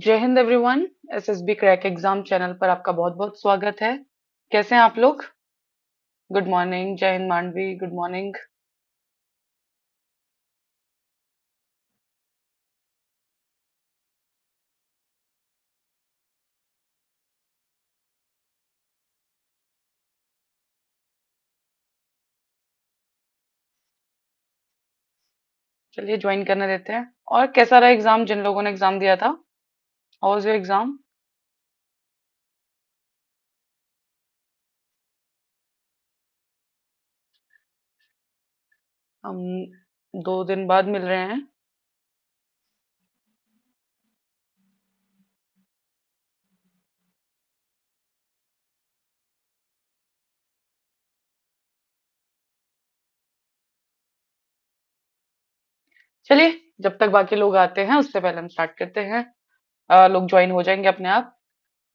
जय हिंद everyone SSB crack exam channel पर आपका बहुत बहुत स्वागत है कैसे हैं आप लोग गुड मॉर्निंग जय हिंद मांडवी गुड मॉर्निंग चलिए ज्वाइन करने देते हैं और कैसा रहा एग्जाम जिन लोगों ने एग्जाम दिया था How was your exam? हम दो दिन बाद मिल रहे हैं। चलिए, जब तक बाकी लोग आते हैं उससे पहले हम स्टार्ट करते हैं। लोग ज्वाइन हो जाएंगे अपने आप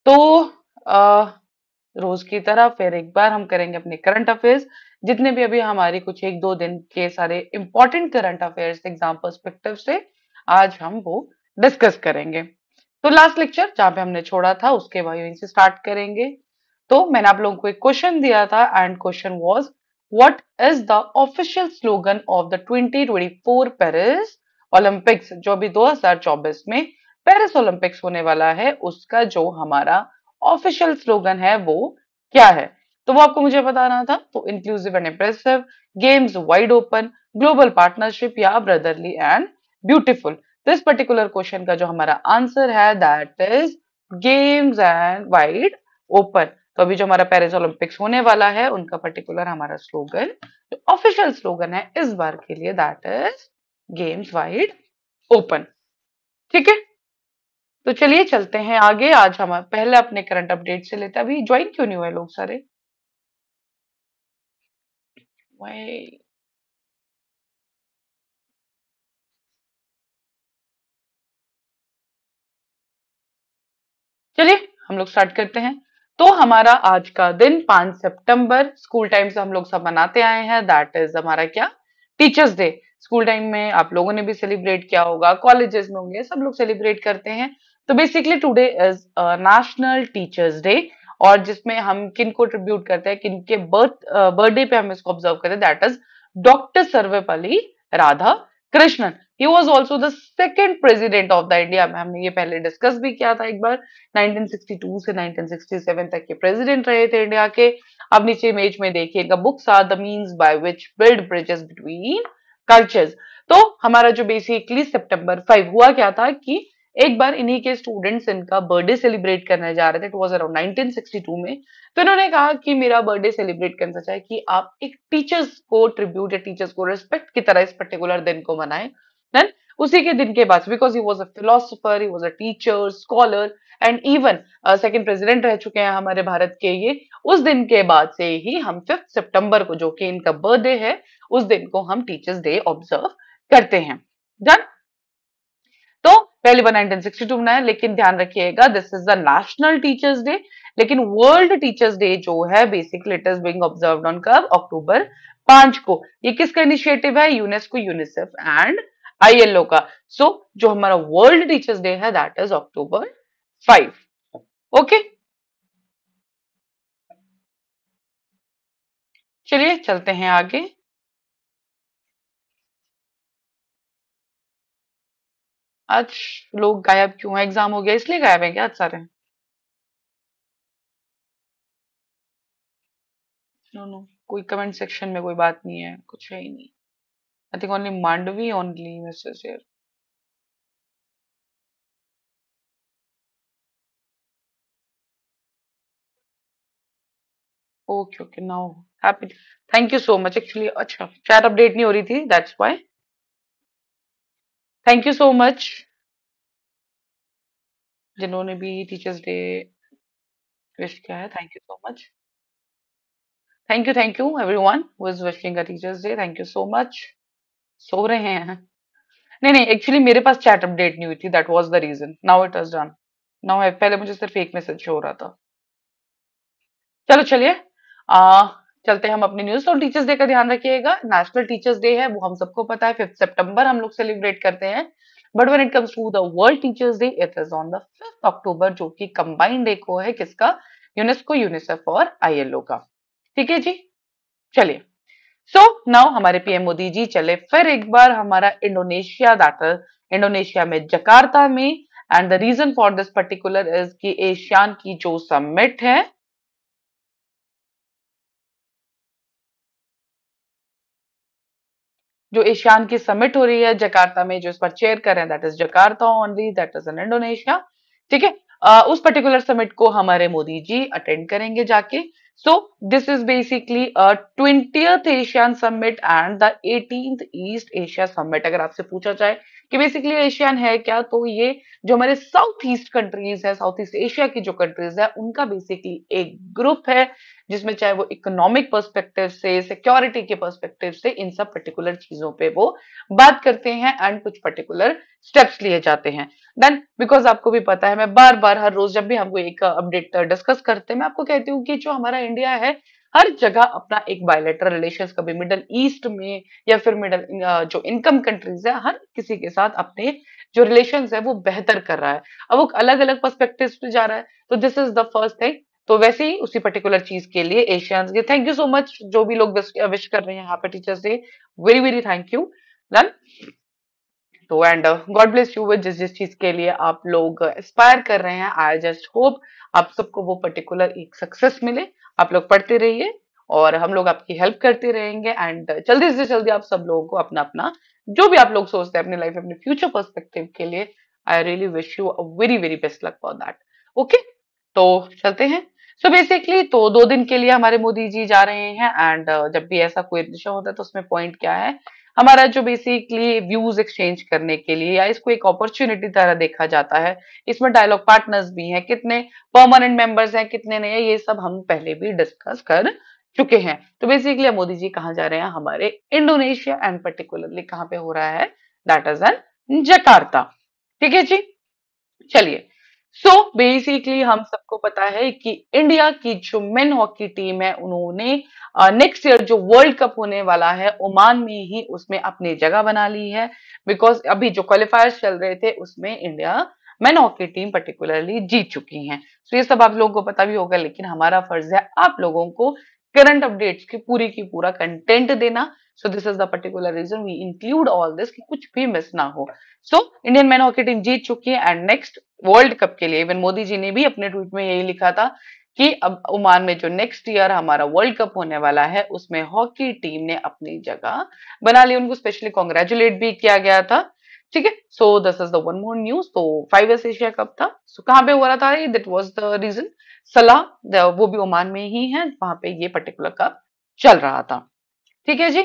तो रोज की तरह फिर एक बार हम करेंगे अपने करंट अफेयर्स जितने भी अभी हमारे कुछ एक दो दिन के सारे important current affairs exam perspective से आज हम वो डिस्कस करेंगे तो लास्ट लेक्चर जहां पे हमने छोड़ा था उसके बाद यहीं से स्टार्ट करेंगे तो मैंने आप लोगों को एक क्वेश्चन दिया था and question was what is the official slogan of the twenty twenty four Paris Olympics जो अभी 2024 में पेरिस ओलंपिक्स होने वाला है उसका जो हमारा ऑफिशियल स्लोगन है वो क्या है तो वो आपको मुझे बताना था तो inclusive and impressive games wide open global partnership या brotherly and beautiful this particular question का जो हमारा आंसर है that is games and wide open तो अभी जो हमारा पेरिस ओलंपिक्स होने वाला है उनका पर्टिकुलर हमारा स्लोगन जो ऑफिशियल स्लोगन है इस बार के लिए that is games wide open ठीक है तो चलिए चलते हैं आगे आज हम पहले अपने करंट अपडेट से लेते हैं अभी ज्वाइन क्यों नहीं हुए लोग सारे चलिए हम लोग स्टार्ट करते हैं तो हमारा आज का दिन पांच सितंबर स्कूल टाइम से हम लोग सब मनाते आए हैं दैट इज हमारा क्या टीचर्स डे स्कूल टाइम में आप लोगों ने भी सेलिब्रेट किया होगा कॉलेजेस में होंगे सब लोग सेलिब्रेट करते हैं तो basically today is national teachers day और जिसमें हम किन को ट्रिब्यूट करते हैं किन के बर्थ बर्थडे पे हम इसको ऑब्जर्व करते हैं that is doctor Sarvepalli Radhakrishnan he was also the second president of the India हमने ये पहले डिस्कस भी किया था एक बार 1962 से 1967 तक के प्रेजिडेंट रहे थे इंडिया के अब नीचे इमेज में देखिए इनका books are the means by which build bridges between cultures तो हमारा जो बेसिकली सितंबर फाइव हुआ क्या था कि एक बार इन्हीं के स्टूडेंट्स इनका बर्थडे सेलिब्रेट करने जा रहे थे इट वॉज अराउंड 1962 में तो इन्होंने कहा कि मेरा बर्थडे सेलिब्रेट करना चाहिए कि आप एक टीचर्स को ट्रिब्यूट या टीचर्स को रिस्पेक्ट की तरह इस पर्टिकुलर दिन को मनाएं देन उसी के दिन के बाद because he was a philosopher he was a teacher scholar and even second president रह चुके हैं हमारे भारत के ये उस दिन के बाद से ही हम फिफ्थ सेप्टेम्बर को जो कि इनका बर्थडे है उस दिन को हम टीचर्स डे ऑब्जर्व करते हैं डन पहली बार 1962 है लेकिन ध्यान रखिएगा this is the national teachers day लेकिन वर्ल्ड टीचर्स डे जो है basically it is being observe on कब अक्टूबर पांच को ये किसका इनिशिएटिव है यूनेस्को यूनिसेफ एंड आईएलओ का सो so, जो हमारा वर्ल्ड टीचर्स डे है that is October five okay चलिए चलते हैं आगे आज लोग गायब क्यों है एग्जाम हो गया इसलिए गायब है क्या आज सारे नो नो कोई कमेंट सेक्शन में कोई बात नहीं है कुछ है ही नहीं I think only Mandvi only message here okay okay now happy thank you so much actually अच्छा चैट अपडेट नहीं हो रही थी that's why thank you so much जिन्होंने भी टीचर्स डे विश किया है thank you so much thank you thank you everyone is wishing teachers day thank you so much सो रहे हैं नहीं नहीं एक्चुअली मेरे पास चैट अपडेट नहीं हुई थी that was the reason now it is done now पहले मुझे सिर्फ एक मैसेज हो रहा था चलो चलिए चलते हम अपनी न्यूज तो टीचर्स डे का ध्यान रखिएगा नेशनल टीचर्स डे है वो हम सबको पता है फिफ्थ सेप्टेम्बर हम लोग सेलिब्रेट करते हैं but when it comes to the world teachers day it is on the fifth October जो कि कंबाइंड डे को है किसका यूनेस्को यूनिसेफ और आईएलओ का ठीक है जी चलिए सो so, नाउ हमारे पीएम मोदी जी चले फिर एक बार हमारा इंडोनेशिया दैट इंडोनेशिया में जकार्ता में and the reason for this particular is कि एशियान की जो समिट है जो एशियान की समिट हो रही है जकार्ता में जो इस पर चेयर कर रहे हैं that is Jakarta only that is in Indonesia ठीक है उस पर्टिकुलर समिट को हमारे मोदी जी अटेंड करेंगे जाके So this is basically a 20th Asian Summit and the 18th East Asia Summit. अगर आपसे पूछा जाए कि बेसिकली एशियन है क्या तो ये जो हमारे साउथ ईस्ट कंट्रीज है साउथ ईस्ट एशिया की जो कंट्रीज है उनका बेसिकली एक ग्रुप है जिसमें चाहे वो इकोनॉमिक पर्सपेक्टिव से सिक्योरिटी के पर्सपेक्टिव से इन सब पर्टिकुलर चीजों पे वो बात करते हैं एंड कुछ पर्टिकुलर स्टेप्स लिए जाते हैं डन बिकॉज आपको भी पता है मैं बार बार हर रोज जब भी हमको एक अपडेट डिस्कस करते हैं मैं आपको कहती हूँ कि जो हमारा इंडिया है हर जगह अपना एक बायोलेटरल रिलेशन कभी मिडल ईस्ट में या फिर मिडल जो इनकम कंट्रीज है हर किसी के साथ अपने जो रिलेशन है वो बेहतर कर रहा है अब वो अलग अलग परस्पेक्टिव पे जा रहा है तो this is the first thing तो वैसे ही उसी पर्टिकुलर चीज के लिए एशियंस के थैंक यू सो मच जो भी लोग विश कर रहे हैं यहाँ पे टीचर से very very thank you done तो and god bless you with जिस जिस चीज के लिए आप लोग एस्पायर कर रहे हैं आई जस्ट होप आप सबको वो पर्टिकुलर एक सक्सेस मिले आप लोग पढ़ते रहिए और हम लोग आपकी हेल्प करते रहेंगे एंड जल्दी से जल्दी आप सब लोगों को अपना अपना जो भी आप लोग सोचते हैं अपने लाइफ में अपने फ्यूचर पर्सपेक्टिव के लिए I really wish you a very very best luck for that okay तो चलते हैं सो so बेसिकली तो दो दिन के लिए हमारे मोदी जी जा रहे हैं एंड uh, जब भी ऐसा कोई दिशा होता है तो उसमें पॉइंट क्या है हमारा जो बेसिकली व्यूज एक्सचेंज करने के लिए या इसको एक अपॉर्चुनिटी तरह देखा जाता है इसमें डायलॉग पार्टनर्स भी हैं कितने परमानेंट मेंबर्स हैं कितने नए ये सब हम पहले भी डिस्कस कर चुके हैं तो बेसिकली मोदी जी कहाँ जा रहे हैं हमारे इंडोनेशिया एंड पर्टिकुलरली कहाँ पे हो रहा है दैट इज एन जकार्ता ठीक है जी चलिए सो so, बेसिकली हम सबको पता है कि इंडिया की जो मेन हॉकी टीम है उन्होंने नेक्स्ट ईयर जो वर्ल्ड कप होने वाला है ओमान में ही उसमें अपनी जगह बना ली है बिकॉज अभी जो क्वालिफायर्स चल रहे थे उसमें India men hockey team particularly जीत चुकी है सो so, ये सब आप लोगों को पता भी होगा लेकिन हमारा फर्ज है आप लोगों को करंट अपडेट्स की पूरी की पूरा कंटेंट देना so this is the particular reason we include all this कि कुछ भी मिस ना हो so Indian man hockey team जीत चुकी है एंड नेक्स्ट वर्ल्ड कप के लिए इवन मोदी जी ने भी अपने ट्वीट में यही लिखा था कि अब ओमान में जो नेक्स्ट ईयर हमारा वर्ल्ड कप होने वाला है उसमें हॉकी टीम ने अपनी जगह बना ली उनको स्पेशली कॉन्ग्रेचुलेट भी किया गया था ठीक है so this is the one more news तो फाइव एस एशिया कप था सो so, कहां पे हो रहा था दिट वॉज द रीजन सलाह वो भी ओमान में ही है वहां पे ये पर्टिकुलर कप चल रहा था ठीक है जी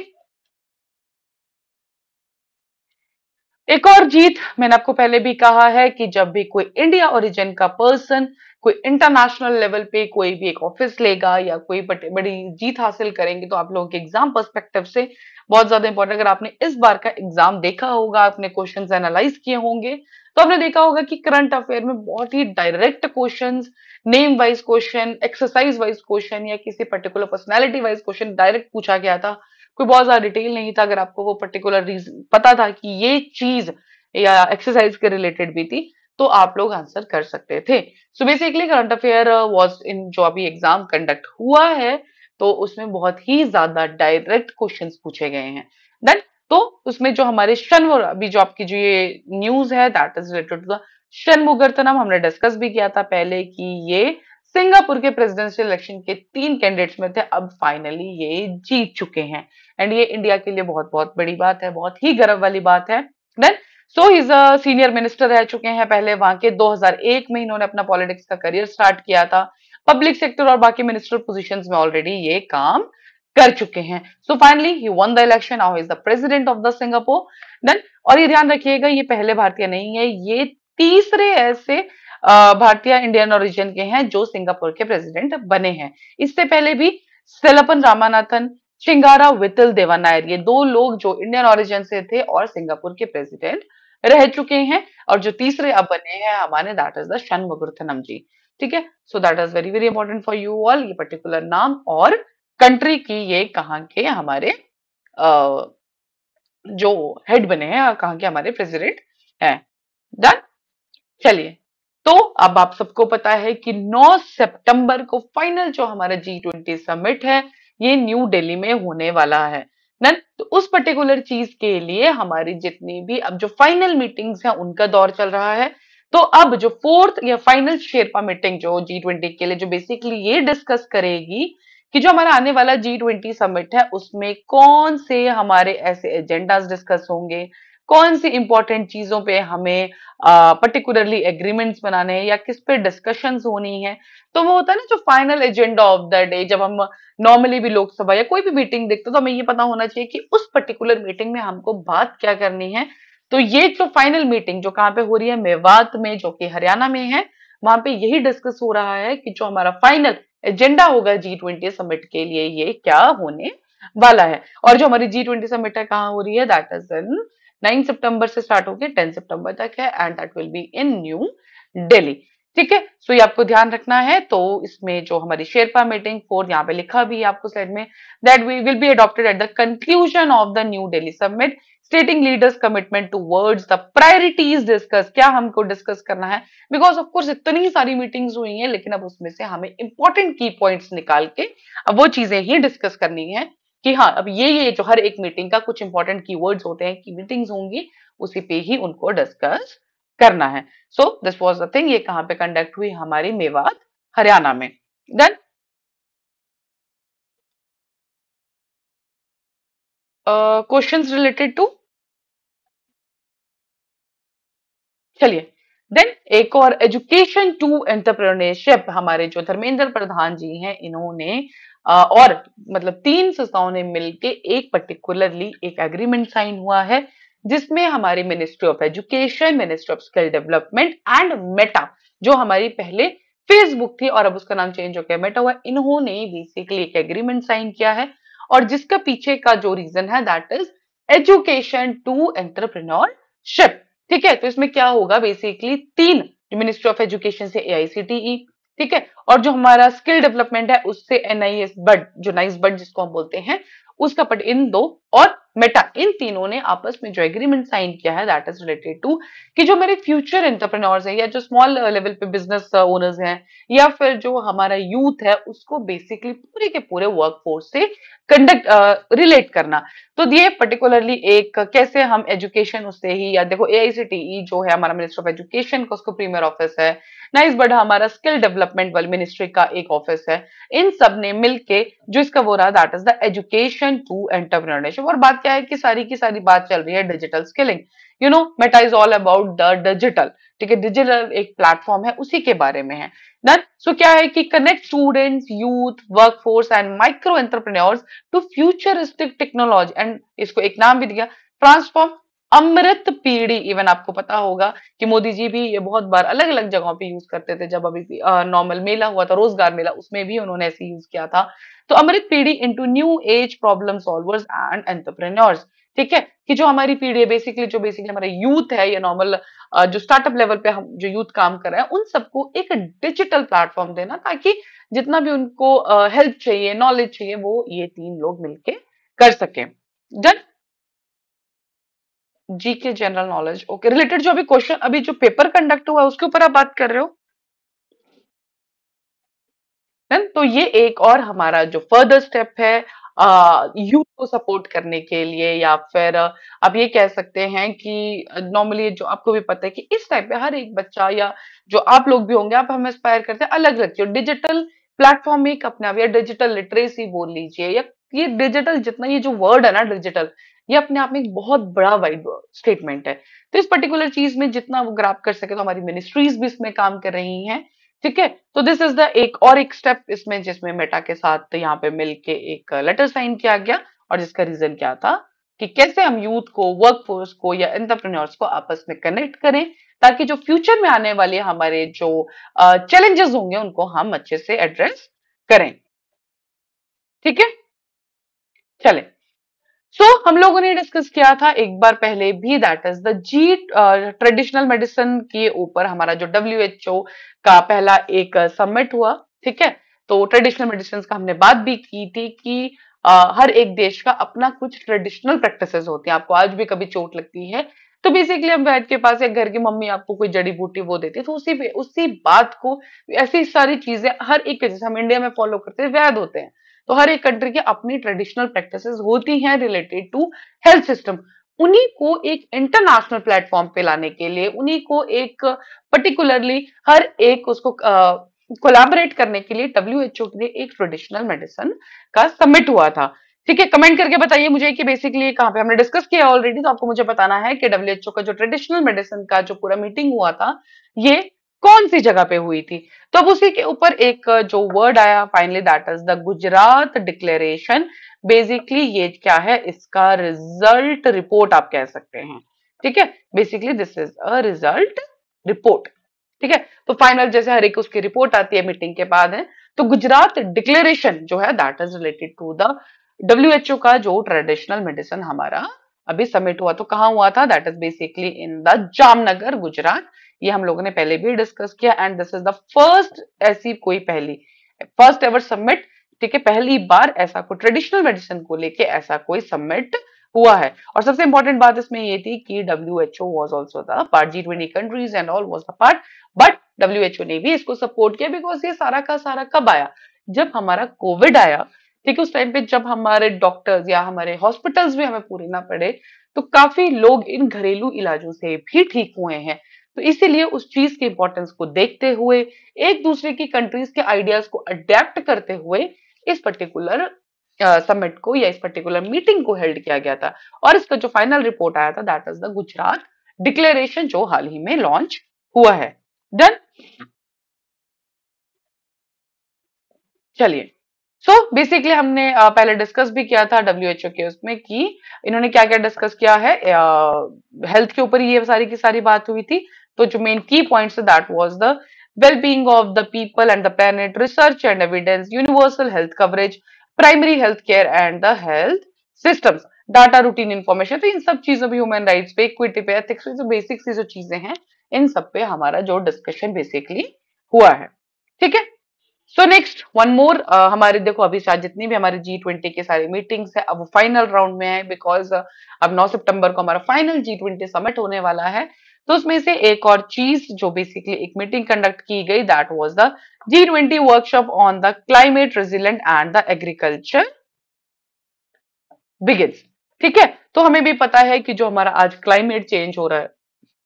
एक और जीत मैंने आपको पहले भी कहा है कि जब भी कोई इंडिया ओरिजिन का पर्सन कोई इंटरनेशनल लेवल पे कोई भी एक ऑफिस लेगा या कोई बड़ी जीत हासिल करेंगे तो आप लोगों के एग्जाम पर्सपेक्टिव से बहुत ज्यादा इंपॉर्टेंट अगर आपने इस बार का एग्जाम देखा होगा आपने क्वेश्चन एनालाइज किए होंगे तो आपने देखा होगा कि करंट अफेयर में बहुत ही direct question name wise question exercise wise question या किसी particular personality wise question direct पूछा गया था कोई बहुत ज्यादा डिटेल नहीं था अगर आपको वो पर्टिकुलर रीजन पता था कि ये चीज या एक्सरसाइज के रिलेटेड भी थी तो आप लोग आंसर कर सकते थे so basically current affair was in जो अभी एग्जाम कंडक्ट हुआ है तो उसमें बहुत ही ज्यादा डायरेक्ट क्वेश्चन पूछे गए हैं देन तो उसमें जो हमारे शन अभी जो आपकी जो ये न्यूज है that is related to the शनमुगर का हमने डिस्कस भी किया था पहले कि ये सिंगापुर के प्रेसिडेंशियल इलेक्शन के तीन कैंडिडेट्स में थे अब फाइनली ये जीत चुके हैं एंड ये इंडिया के लिए बहुत बहुत बड़ी बात है बहुत ही गर्व वाली बात है then so is a senior minister रह चुके हैं पहले वहां के 2001 में इन्होंने अपना पॉलिटिक्स का करियर स्टार्ट किया था पब्लिक सेक्टर और बाकी मिनिस्टर पोजिशन में ऑलरेडी ये काम कर चुके हैं so finally he won the election आउ is the president of the Singapore then और ये ध्यान रखिएगा ये पहले भारतीय नहीं है ये तीसरे ऐसे भारतीय इंडियन ओरिजिन के हैं जो सिंगापुर के प्रेसिडेंट बने हैं इससे पहले भी सेलपन रामानाथन चिंगारा वितल देवानायर ये दो लोग जो इंडियन ओरिजिन से थे और सिंगापुर के प्रेसिडेंट रह चुके हैं और जो तीसरे अब बने हैं हमारे that is the Shanmugaratnam ji ठीक है so that is very very important for you all ये पर्टिकुलर नाम और कंट्री की ये कहाँ के हमारे जो हेड बने हैं कहाँ के हमारे प्रेसिडेंट हैं डन चलिए तो अब आप सबको पता है कि 9 सितंबर को फाइनल जो हमारा जी ट्वेंटी समिट है ये न्यू दिल्ली में होने वाला है नन तो उस पर्टिकुलर चीज के लिए हमारी जितनी भी अब जो फाइनल मीटिंग्स हैं उनका दौर चल रहा है तो अब जो फोर्थ या फाइनल शेरपा मीटिंग जो जी ट्वेंटी के लिए जो बेसिकली ये डिस्कस करेगी कि जो हमारा आने वाला जी ट्वेंटी समिट है उसमें कौन से हमारे ऐसे एजेंडाज डिस्कस होंगे कौन सी इंपॉर्टेंट चीजों पे हमें पर्टिकुलरली एग्रीमेंट्स बनाने हैं या किस पे डिस्कशन होनी है तो वो होता है ना जो final agenda of the day जब हम नॉर्मली भी लोकसभा या कोई भी मीटिंग देखते तो हमें ये पता होना चाहिए कि उस पर्टिकुलर मीटिंग में हमको बात क्या करनी है तो ये जो फाइनल मीटिंग जो कहाँ पे हो रही है मेवात में जो कि हरियाणा में है वहां पे यही डिस्कस हो रहा है कि जो हमारा फाइनल एजेंडा होगा जी ट्वेंटी समिट के लिए ये क्या होने वाला है और जो हमारी जी ट्वेंटी समिट है कहाँ हो रही है दैट इज इन नाइन सितंबर से स्टार्ट होकर टेन सितंबर तक है and that will be in New Delhi ठीक है सो ये आपको ध्यान रखना है तो इसमें जो हमारी शेरपा मीटिंग फोर यहाँ पे लिखा भी है आपको स्लाइड में that we will be adopted at the conclusion of the New Delhi summit stating leaders commitment towards the priorities discuss क्या हमको डिस्कस करना है बिकॉज ऑफकोर्स इतनी सारी मीटिंग्स हुई हैं लेकिन अब उसमें से हमें इंपॉर्टेंट की पॉइंट्स निकाल के अब वो चीजें ही डिस्कस करनी है कि हाँ अब ये ये जो हर एक मीटिंग का कुछ इंपॉर्टेंट की होते हैं कि मीटिंग्स होंगी उसी पे ही उनको डिस्कस करना है so this was the thing ये कहाँ पे कंडक्ट हुई हमारी मेवात हरियाणा में देन क्वेश्चंस रिलेटेड टू चलिए देन एक और एजुकेशन टू एंटरप्रेन्योरशिप हमारे जो धर्मेंद्र प्रधान जी हैं इन्होंने और मतलब तीन संस्थाओं ने मिलकर एक पर्टिकुलरली एक एग्रीमेंट साइन हुआ है जिसमें हमारी ministry of education ministry of skill development and Meta जो हमारी पहले फेसबुक थी और अब उसका नाम चेंज हो गया मेटा हुआ इन्होंने बेसिकली एक एग्रीमेंट साइन किया है और जिसका पीछे का जो रीजन है that is education to entrepreneurship ठीक है तो इसमें क्या होगा बेसिकली तीन मिनिस्ट्री ऑफ एजुकेशन से एआईसीटीई e, ठीक है और जो हमारा स्किल डेवलपमेंट है उससे एनआईएस बड जो नाइस बड जिसको हम बोलते हैं उसका पट इन दो और मेटा इन तीनों ने आपस में जो एग्रीमेंट साइन किया है दैट इज रिलेटेड टू कि जो मेरे फ्यूचर एंटरप्रेन्योर्स हैं या जो स्मॉल लेवल uh, पे बिजनेस ओनर्स uh, हैं या फिर जो हमारा यूथ है उसको बेसिकली पूरे के पूरे वर्क फोर्स से कंडक्ट रिलेट uh, करना तो ये पर्टिकुलरली एक uh, कैसे हम एजुकेशन उससे ही या देखो ए e जो है हमारा मिनिस्टर ऑफ एजुकेशन का उसको प्रीमियर ऑफिस है नाइस बड़ा हमारा स्किल डेवलपमेंट वाली मिनिस्ट्री का एक ऑफिस है इन सब ने मिलकर जो इसका वो रहा that is the education to entrepreneurship issue और बात क्या है कि सारी की सारी बात चल रही है digital skilling you know Meta is all about the digital ठीक है डिजिटल एक प्लेटफॉर्म है उसी के बारे में है देन सो so क्या है कि connect students youth work force and micro entrepreneurs to futuristic technology and इसको एक नाम भी दिया ट्रांसफॉर्म अमृत पीढ़ी इवन आपको पता होगा कि मोदी जी भी ये बहुत बार अलग अलग जगहों पे यूज करते थे जब अभी नॉर्मल मेला हुआ था रोजगार मेला उसमें भी उन्होंने ऐसे यूज किया था तो अमृत पीढ़ी into new age problem solvers and entrepreneurs ठीक है कि जो हमारी पीढ़ी है बेसिकली जो बेसिकली हमारा यूथ है या नॉर्मल जो स्टार्टअप लेवल पे हम जो यूथ काम कर रहे हैं उन सबको एक डिजिटल प्लेटफॉर्म देना ताकि जितना भी उनको हेल्प चाहिए नॉलेज चाहिए वो ये तीन लोग मिलके कर सके डन जी के जनरल नॉलेज ओके रिलेटेड जो अभी क्वेश्चन अभी जो पेपर कंडक्ट हुआ उसके ऊपर आप बात कर रहे हो देन तो ये एक और हमारा जो फर्दर स्टेप है यू को सपोर्ट करने के लिए या फिर आप ये कह सकते हैं कि नॉर्मली जो आपको भी पता है कि इस टाइप पे हर एक बच्चा या जो आप लोग भी होंगे आप हम इंस्पायर करते हैं अलग अलग डिजिटल प्लेटफॉर्म एक अपने आप या डिजिटल लिटरेसी बोल लीजिए या ये डिजिटल जितना ये जो वर्ड है ना डिजिटल ये अपने आप में एक बहुत बड़ा वाइड स्टेटमेंट है तो इस पर्टिकुलर चीज में जितना वो ग्राफ कर सके तो हमारी मिनिस्ट्रीज भी इसमें काम कर रही हैं ठीक है तो दिस इज द एक और एक स्टेप इसमें जिसमें मेटा के साथ यहाँ पे मिलके एक लेटर साइन किया गया और जिसका रीजन क्या था कि कैसे हम यूथ को वर्कफोर्स को या एंटरप्रेन्योर्स को आपस में कनेक्ट करें ताकि जो फ्यूचर में आने वाले हमारे जो चैलेंजेस uh, होंगे उनको हम अच्छे से एड्रेस करें ठीक है चलें सो so, हम लोगों ने डिस्कस किया था एक बार पहले भी that is the G traditional medicine के ऊपर हमारा जो डब्ल्यू का पहला एक समिट uh, हुआ ठीक है तो ट्रेडिशनल मेडिसिन का हमने बात भी की थी कि आ, uh, हर एक देश का अपना कुछ ट्रेडिशनल प्रैक्टिसेस होते हैं आपको आज भी कभी चोट लगती है तो बेसिकली हम वैद के पास या घर की मम्मी आपको कोई जड़ी बूटी वो देती है तो उसी उसी बात को ऐसी सारी चीजें हर एक जैसे हम इंडिया में फॉलो करते हैं वैध होते हैं तो हर एक कंट्री की अपनी ट्रेडिशनल प्रैक्टिस होती हैं रिलेटेड टू हेल्थ सिस्टम उन्हीं को एक इंटरनेशनल प्लेटफॉर्म पे लाने के लिए उन्हीं को एक पर्टिकुलरली हर एक उसको कोलैबोरेट करने के लिए डब्ल्यू एच ओ के लिए एक ट्रेडिशनल मेडिसिन का सबमिट हुआ था ठीक है कमेंट करके बताइए मुझे कि बेसिकली कहां पे हमने डिस्कस किया ऑलरेडी तो आपको मुझे बताना है कि डब्ल्यू एच ओ का जो ट्रेडिशनल मेडिसिन का जो पूरा मीटिंग हुआ था ये कौन सी जगह पे हुई थी तो अब उसी के ऊपर एक जो वर्ड आया finally that is the Gujarat declaration basically ये क्या है इसका रिजल्ट रिपोर्ट आप कह सकते हैं ठीक है basically this is a result report ठीक है तो फाइनल जैसे हर एक उसकी रिपोर्ट आती है मीटिंग के बाद है तो गुजरात डिक्लेरेशन जो है that is related to the W का जो ट्रेडिशनल मेडिसिन हमारा अभी सबमिट हुआ तो कहां हुआ था that is basically in the Jamnagar Gujarat ये हम लोगों ने पहले भी डिस्कस किया and this is the first ऐसी कोई पहली फर्स्ट एवर सबमिट ठीक है पहली बार ऐसा कोई ट्रेडिशनल मेडिसिन को लेके ऐसा कोई सबमिट हुआ है और सबसे इंपॉर्टेंट बात इसमें ये थी कि W H O was also the part G twenty countries and all was the part but W H O ने भी इसको सपोर्ट किया बिकॉज ये सारा का सारा कब आया जब हमारा कोविड आया ठीक है उस टाइम पे जब हमारे डॉक्टर्स या हमारे हॉस्पिटल्स भी हमें पूरे ना पड़े तो काफी लोग इन घरेलू इलाजों से भी ठीक हुए हैं तो इसीलिए उस चीज के इंपॉर्टेंस को देखते हुए एक दूसरे की कंट्रीज के आइडियाज को अडेप्ट करते हुए इस पर्टिकुलर समिट uh, को या इस पर्टिकुलर मीटिंग को हेल्ड किया गया था और इसका जो फाइनल रिपोर्ट आया था that is the Gujarat declaration जो हाल ही में लॉन्च हुआ है डन चलिए सो बेसिकली हमने पहले डिस्कस भी किया था डब्ल्यूएचओ के उसमें कि इन्होंने क्या क्या डिस्कस किया है हेल्थ के ऊपर ये सारी की सारी बात हुई थी तो जो मेन की पॉइंट है that was the well being of the people and the planet research and evidence universal health coverage primary health care and the health system data routine information तो इन सब चीजों पर ह्यूमन राइट्स पे equity पे ethics पे जो basics जो चीजें हैं इन सब पे हमारा जो डिस्कशन बेसिकली हुआ है ठीक है सो नेक्स्ट वन मोर हमारे देखो अभी शायद जितनी भी हमारे जी ट्वेंटी के सारी मीटिंग्स है अब फाइनल राउंड में है बिकॉज uh, अब नौ सितंबर को हमारा फाइनल जी ट्वेंटी समिट होने वाला है तो उसमें से एक और चीज जो बेसिकली एक मीटिंग कंडक्ट की गई that was the G twenty workshop on the climate resilient and the agriculture begin ठीक है तो हमें भी पता है कि जो हमारा आज क्लाइमेट चेंज हो रहा है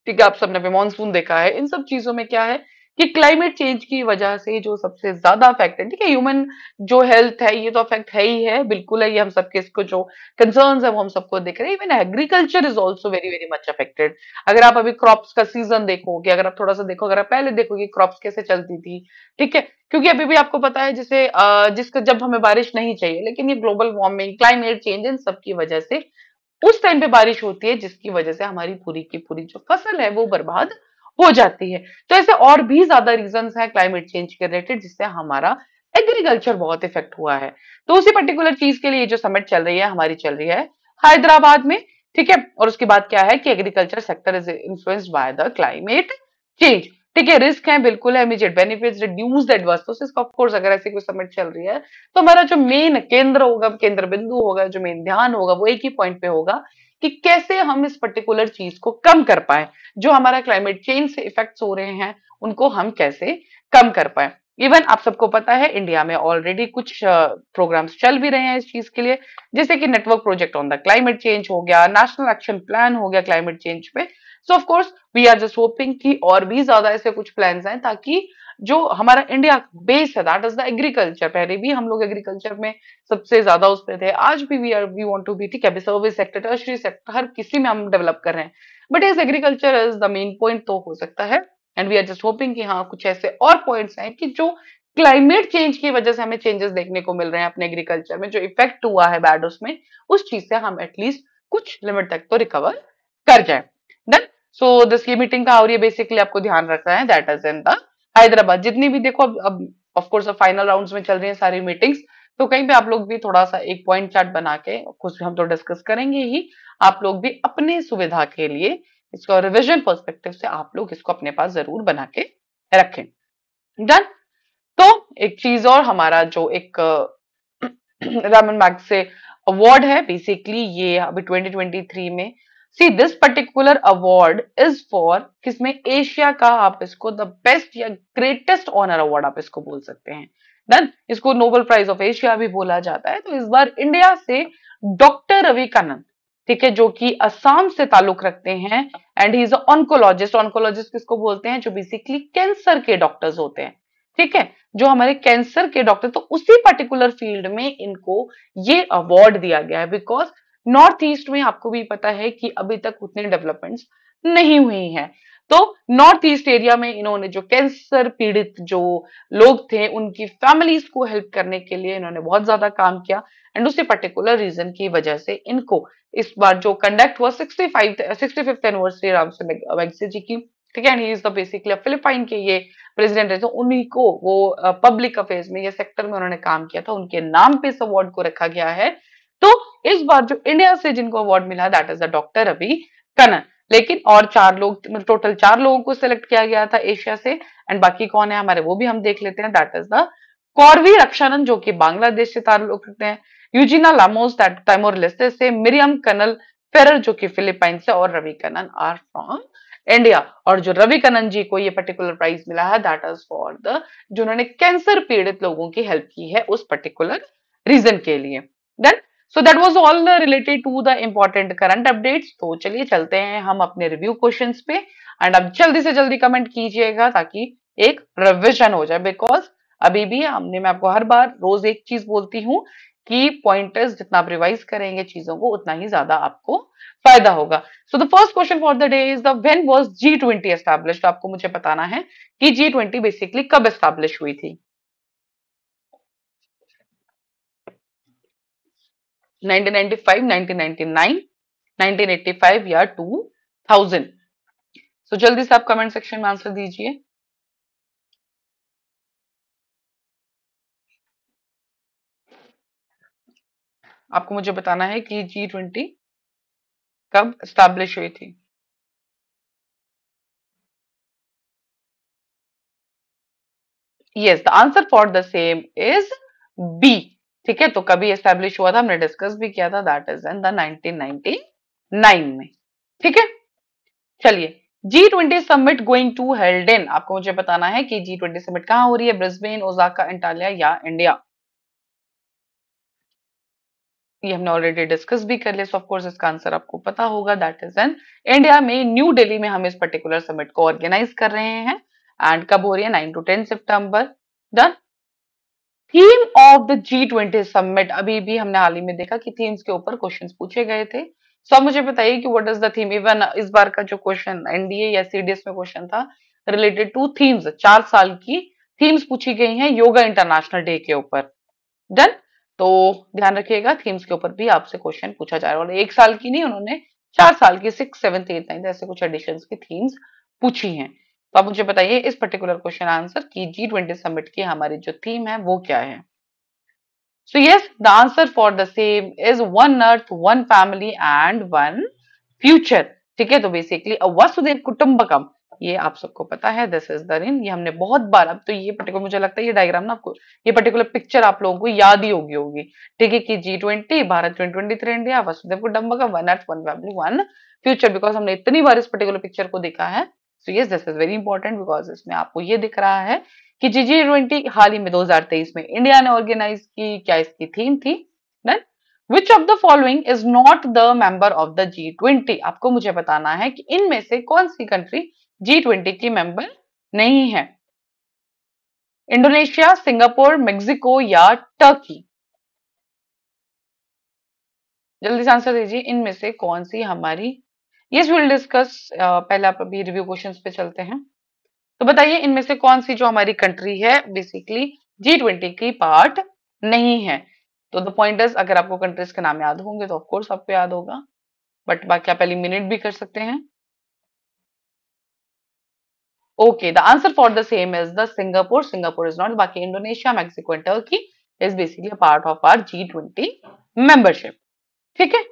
ठीक है आप सबने भी मानसून देखा है इन सब चीजों में क्या है कि क्लाइमेट चेंज की वजह से जो सबसे ज्यादा अफेक्ट है ठीक है ह्यूमन जो हेल्थ है ये तो अफेक्ट है ही है बिल्कुल है ये हम सबके इसको जो कंसर्न है वो हम सबको देख रहे हैं even agriculture is also very very much affected अगर आप अभी क्रॉप्स का सीजन देखोगे अगर आप थोड़ा सा देखो अगर आप पहले देखोगे क्रॉप्स कैसे चलती थी ठीक है क्योंकि अभी भी आपको पता है जैसे जिसका जब हमें बारिश नहीं चाहिए लेकिन ये ग्लोबल वार्मिंग क्लाइमेट चेंज इन सब की वजह से उस टाइम पे बारिश होती है जिसकी वजह से हमारी पूरी की पूरी जो फसल है वो बर्बाद हो जाती है तो ऐसे और भी ज्यादा रीजन है क्लाइमेट चेंज के रिलेटेड जिससे हमारा एग्रीकल्चर बहुत इफेक्ट हुआ है तो उसी पर्टिकुलर चीज के लिए जो समिट चल रही है हमारी चल रही है हैदराबाद में ठीक है और उसके बाद क्या है कि agriculture sector is influenced by the climate change ठीक है रिस्क है बिल्कुल है इमीजिएट बेनिफिट रिड्यूस एडवर्सोर्स अगर ऐसी कोई समिट चल रही है तो हमारा जो मेन केंद्र होगा केंद्र बिंदु होगा जो मेन ध्यान होगा वो एक ही पॉइंट पे होगा कि कैसे हम इस पर्टिकुलर चीज को कम कर पाए जो हमारा क्लाइमेट चेंज से इफेक्ट्स हो रहे हैं उनको हम कैसे कम कर पाए इवन आप सबको पता है इंडिया में ऑलरेडी कुछ प्रोग्राम्स चल भी रहे हैं इस चीज के लिए जैसे कि network project on the climate change हो गया नेशनल एक्शन प्लान हो गया क्लाइमेट चेंज पे so of course we are just hoping कि और भी ज्यादा ऐसे कुछ प्लान हैं ताकि जो हमारा इंडिया बेस है दैट इज द एग्रीकल्चर पहले भी हम लोग एग्रीकल्चर में सबसे ज्यादा उस पर थे आज भी we are we want to be ठीक है सर्विस सेक्टर टर्शरी सेक्टर हर किसी में हम डेवलप कर रहे हैं but is agriculture is the main point तो हो सकता है and we are just hoping कि हाँ कुछ ऐसे और पॉइंट्स हैं कि जो क्लाइमेट चेंज की वजह से हमें चेंजेस देखने को मिल रहे हैं अपने एग्रीकल्चर में जो इफेक्ट हुआ है बैड उसमें उस चीज से हम एटलीस्ट कुछ लिमिट तक तो रिकवर कर जाए देन सो दिस ये मीटिंग का और ये बेसिकली आपको ध्यान रखना है that is in the Hyderabad जितनी भी देखो अब अब ऑफकोर्स अब फाइनल राउंड्स में चल रही है सारी मीटिंग्स तो कहीं पे आप लोग भी थोड़ा सा एक पॉइंट चार्ट बना के कुछ हम तो डिस्कस करेंगे ही आप लोग भी अपने सुविधा के लिए इसको रिविजन पर्सपेक्टिव से आप लोग इसको अपने पास जरूर बना के रखें डन तो एक चीज और हमारा जो एक रामन मैग से अवार्ड है बेसिकली ये अभी 2023 में see this particular award is for किसमें एशिया का आप इसको द बेस्ट या ग्रेटेस्ट ऑनर अवार्ड आप इसको बोल सकते हैं डन इसको नोबेल प्राइज ऑफ एशिया भी बोला जाता है तो इस बार इंडिया से डॉक्टर रवि कानंद ठीक है जो कि असम से ताल्लुक रखते हैं and he is oncologist oncologist किसको बोलते हैं जो बेसिकली कैंसर के डॉक्टर्स होते हैं ठीक है जो हमारे कैंसर के डॉक्टर तो उसी पर्टिकुलर फील्ड में इनको ये अवार्ड दिया गया है बिकॉज नॉर्थ ईस्ट में आपको भी पता है कि अभी तक उतने डेवलपमेंट्स नहीं हुई हैं तो नॉर्थ ईस्ट एरिया में इन्होंने जो कैंसर पीड़ित जो लोग थे उनकी फैमिलीज को हेल्प करने के लिए इन्होंने बहुत ज्यादा काम किया एंड उसी पर्टिकुलर रीजन की वजह से इनको इस बार जो कंडक्ट हुआ sixty five sixty fifth anniversary Ramon Magsaysay ji की ठीक है and is the basically Philippine के ये प्रेसिडेंट रहे थे उन्हीं को वो पब्लिक uh, अफेयर्स में या सेक्टर में उन्होंने काम किया था उनके नाम पे इस अवार्ड को रखा गया है तो इस बार जो इंडिया से जिनको अवार्ड मिला that is the doctor Ravi Kannan लेकिन और चार लोग मतलब टोटल चार लोगों को सिलेक्ट किया गया था एशिया से एंड बाकी कौन है हमारे वो भी हम देख लेते हैं that is the Korvi Rakshand जो कि बांग्लादेश से ताल्लुक रखते हैं यूजिना लामोस दैट तैमोर लेस्ते से मिरियम कनल फेरर जो कि फिलीपाइन से और Ravi Kannan are from India और जो रवि कनन जी को ये पर्टिकुलर प्राइज मिला है दैट इज फॉर द जो उन्होंने कैंसर पीड़ित लोगों की हेल्प की है उस पर्टिकुलर रीजन के लिए then so that was all related to the important current updates तो चलिए चलते हैं हम अपने रिव्यू क्वेश्चन पे एंड अब जल्दी से जल्दी कमेंट कीजिएगा ताकि एक रिविजन हो जाए बिकॉज अभी भी हमने मैं आपको हर बार रोज एक चीज बोलती हूँ कि पॉइंटर्स जितना आप रिवाइज करेंगे चीजों को उतना ही ज्यादा आपको फायदा होगा so the first question for the day is the when was G twenty established आपको मुझे बताना है कि जी ट्वेंटी बेसिकली कब एस्टैब्लिश हुई थी 1995, 1999, 1985 या 2000 सो so, जल्दी से आप कमेंट सेक्शन में आंसर दीजिए आपको मुझे बताना है कि जी ट्वेंटी कब स्टैब्लिश हुई थी yes the answer for the same is B ठीक है तो कभी एस्टेब्लिश हुआ था हमने डिस्कस भी किया था दैट इज इन द 1999 में ठीक है चलिए G twenty summit going to held in आपको मुझे बताना है कि जी ट्वेंटी समिट कहां हो रही है ब्रिस्बेन ओजाका इंटालिया या इंडिया ये हमने ऑलरेडी डिस्कस भी कर लिया सो ऑफकोर्स इसका आंसर आपको पता होगा दैट इज एन इंडिया में न्यू दिल्ली में हम इस पर्टिकुलर समिट को ऑर्गेनाइज कर रहे हैं एंड कब हो रही है नाइन टू टेन सितंबर then theme of the G twenty summit अभी भी हमने हाल ही में देखा कि थीम्स के ऊपर क्वेश्चंस पूछे गए थे सो so, मुझे बताइए कि what is the theme even इस बार का जो क्वेश्चन एनडीए या सीडीएस में क्वेश्चन था रिलेटेड टू थीम्स चार साल की थीम्स पूछी गई हैं योगा इंटरनेशनल डे के ऊपर डन तो ध्यान रखिएगा थीम्स के ऊपर भी आपसे क्वेश्चन पूछा जा रहा है और एक साल की नहीं उन्होंने चार साल की सिक्स सेवन एट नाइन्थ ऐसे कुछ एडिशन की थीम्स पूछी हैं तो आप मुझे बताइए इस पर्टिकुलर क्वेश्चन आंसर की जी ट्वेंटी समिट की हमारी जो थीम है वो क्या है so yes the answer for the same is one earth one family and one future ठीक है तो बेसिकली वसुदेव कुटुंबकम ये आप सबको पता है दिस इज द रिन ये हमने बहुत बार अब तो ये पर्टिकुलर मुझे लगता है ये डायग्राम ना आपको ये पर्टिकुलर पिक्चर आप लोगों को याद ही होगी होगी ठीक है कि G twenty Bharat twenty twenty three India Vasudhaiva Kutumbakam one earth one family one future because हमने इतनी बार इस पर्टिकुलर पिक्चर को देखा है so yes this is very important because इसमें आपको ये दिख रहा है कि जी जी ट्वेंटी हाल ही में 2023 में इंडिया ने ऑर्गेनाइज की क्या इसकी थीम थी then which of the following is not the member of the G twenty आपको मुझे बताना है कि इनमें से कौन सी कंट्री जी ट्वेंटी की मेंबर नहीं है इंडोनेशिया सिंगापुर मेक्सिको या टर्की जल्दी से आंसर दीजिए इनमें से कौन सी हमारी यस विल डिस्कस पहले आप अभी रिव्यू क्वेश्चन पे चलते हैं तो बताइए इनमें से कौन सी जो हमारी कंट्री है बेसिकली जी ट्वेंटी की पार्ट नहीं है तो द इज अगर आपको कंट्रीज के नाम याद होंगे तो ऑफकोर्स आपको याद होगा बट बाकी आप एलिमिनेट भी कर सकते हैं okay the answer for the same is the Singapore Singapore is not बाकी Indonesia Mexico and Turkey is basically part of our G twenty membership ठीक है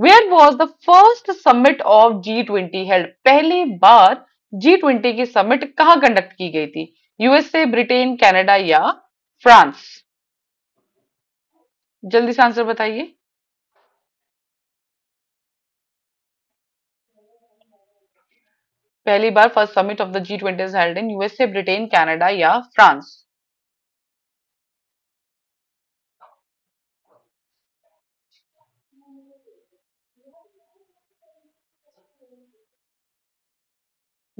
where was the first summit of G twenty held पहली बार G twenty की summit कहां conduct की गई थी यूएसए ब्रिटेन कैनेडा या फ्रांस जल्दी से आंसर बताइए पहली बार first summit of the G twenty held in USA Britain Canada या फ्रांस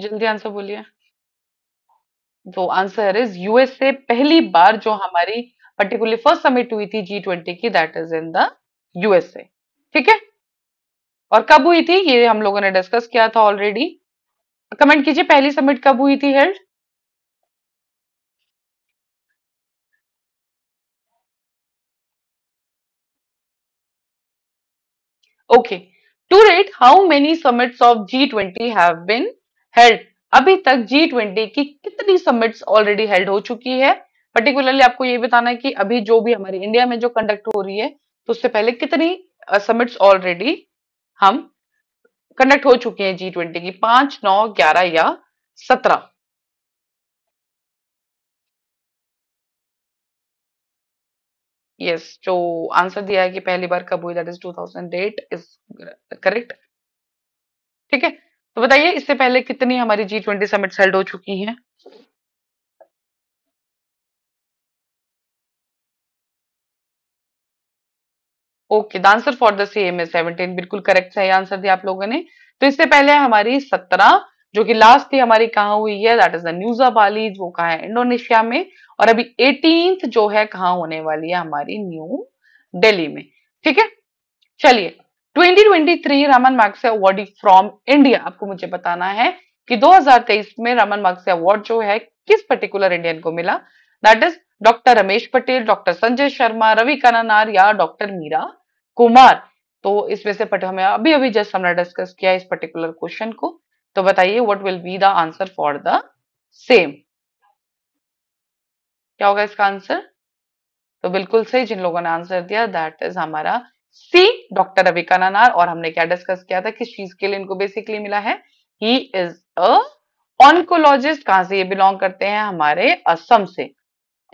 जल्दी आंसर बोलिए तो आंसर इज यूएसए पहली बार जो हमारी पर्टिकुलर फर्स्ट समिट हुई थी जी ट्वेंटी की that is in the USA ठीक है और कब हुई थी ये हम लोगों ने डिस्कस किया था ऑलरेडी कमेंट कीजिए पहली समिट कब हुई थी held okay to date how many summits of G twenty have been held अभी तक जी ट्वेंटी की कितनी समिट्स ऑलरेडी हेल्ड हो चुकी है पर्टिकुलरली आपको ये बताना है कि अभी जो भी हमारी इंडिया में जो कंडक्ट हो रही है तो उससे पहले कितनी समिट्स ऑलरेडी हम कंडक्ट हो चुके हैं जी ट्वेंटी की पांच नौ ग्यारह या सत्रह यस yes, जो आंसर दिया है कि पहली बार कब हुई that is two thousand eight is correct ठीक है तो बताइए इससे पहले कितनी हमारी जी ट्वेंटी समिट सेल्ड हो चुकी हैं okay the answer for the same है सेवनटीन बिल्कुल करेक्ट सही आंसर दिया आप लोगों ने तो इससे पहले हमारी सत्रह जो कि लास्ट थी हमारी कहां हुई है दैट इज द न्यूजा बाली वो कहा है इंडोनेशिया में और अभी एटीन जो है कहां होने वाली है हमारी न्यू दिल्ली में ठीक है चलिए 2023 Ramon Magsaysay awardee from India आपको मुझे बताना है कि 2023 में रमन मैगसे अवार्ड जो है किस पर्टिकुलर इंडियन को मिला that is doctor Ramesh Patel doctor Sanjay Sharma Ravi Kannan या डॉक्टर मीरा कुमार तो इसमें से पटे हमें अभी अभी जस्ट हमने डिस्कस किया इस पर्टिकुलर क्वेश्चन को तो बताइए what will be the answer for the same क्या होगा इसका आंसर तो बिल्कुल सही जिन लोगों ने आंसर दिया दैट इज हमारा सी डॉक्टर अविकानंद आर और हमने क्या डिस्कस किया था किस चीज के लिए इनको बेसिकली मिला है ही इज अ ऑनकोलॉजिस्ट कहां से ये बिलोंग करते हैं हमारे असम से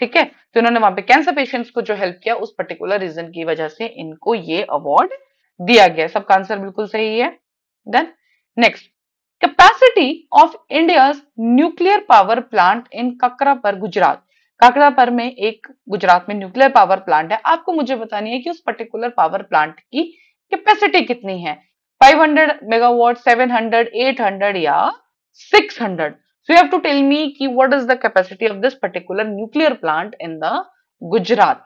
ठीक है तो इन्होंने वहां पे कैंसर पेशेंट्स को जो हेल्प किया उस पर्टिकुलर रीजन की वजह से इनको ये अवार्ड दिया गया सबका आंसर बिल्कुल सही है then next capacity of India nuclear power plant in Kakrapar Gujarat Kakrapar में एक गुजरात में न्यूक्लियर पावर प्लांट है आपको मुझे बतानी है कि उस पर्टिकुलर पावर प्लांट की कैपेसिटी कितनी है 500 मेगावाट 700 800 या 600 so you have to tell me कि what is the capacity of this particular nuclear plant in the Gujarat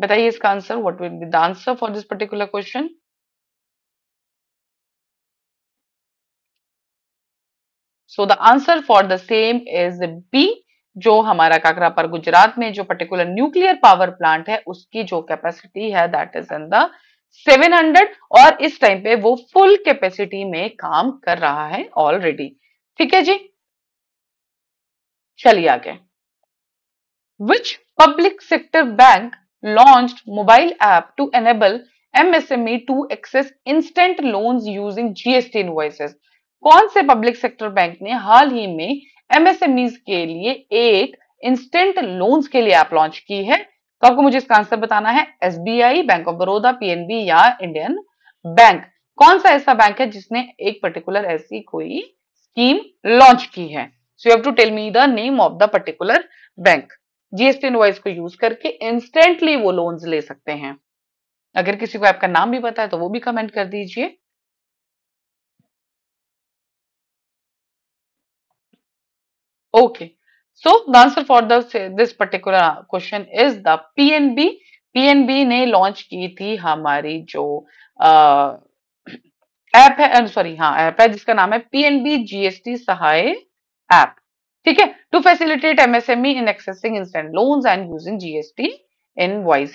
बताइए इसका answer what will be the answer for this particular question so the answer for the same is B जो हमारा पर गुजरात में जो particular nuclear power plant है उसकी जो कैपेसिटी है दैट इज इन द 700 और इस टाइम पे वो फुल कैपेसिटी में काम कर रहा है ऑलरेडी ठीक है जी चलिए आगे which public sector bank launch mobile app to enable MSME to access instant loans using GST invoices. कौन से पब्लिक सेक्टर बैंक ने हाल ही में एमएसएमई के लिए एक इंस्टेंट लोन्स के लिए ऐप लॉन्च की है तो आपको मुझे इसका आंसर बताना है SBI bank of Baroda PNB या इंडियन बैंक कौन सा ऐसा बैंक है जिसने एक पर्टिकुलर ऐसी कोई स्कीम लॉन्च की है so you have to tell me the name of the particular bank GST invoice को यूज करके इंस्टेंटली वो लोन्स ले सकते हैं अगर किसी को आपका नाम भी पता है तो वो भी कमेंट कर दीजिए okay so the answer for this particular question is the P N B P N B ने लॉन्च की थी हमारी जो ऐप है सॉरी हाँ ऐप है जिसका नाम है P N PNB GST Sahay app ठीक है to facilitate MSME in accessing instant loans and using GST invoice